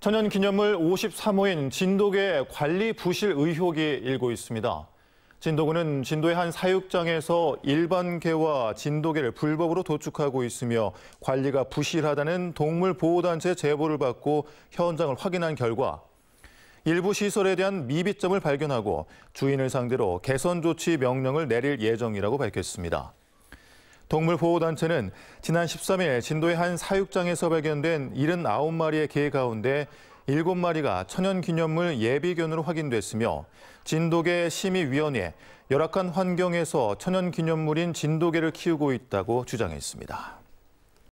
천연기념물 53호인 진도계 관리 부실 의혹이 일고 있습니다. 진도구는 진도의 한 사육장에서 일반 개와 진도계를 불법으로 도축하고 있으며 관리가 부실하다는 동물보호단체 제보를 받고 현장을 확인한 결과 일부 시설에 대한 미비점을 발견하고 주인을 상대로 개선 조치 명령을 내릴 예정이라고 밝혔습니다. 동물보호단체는 지난 13일 진도의 한 사육장에서 발견된 79마리의 개 가운데 7마리가 천연기념물 예비견으로 확인됐으며 진도계 심의위원회 열악한 환경에서 천연기념물인 진도계를 키우고 있다고 주장했습니다.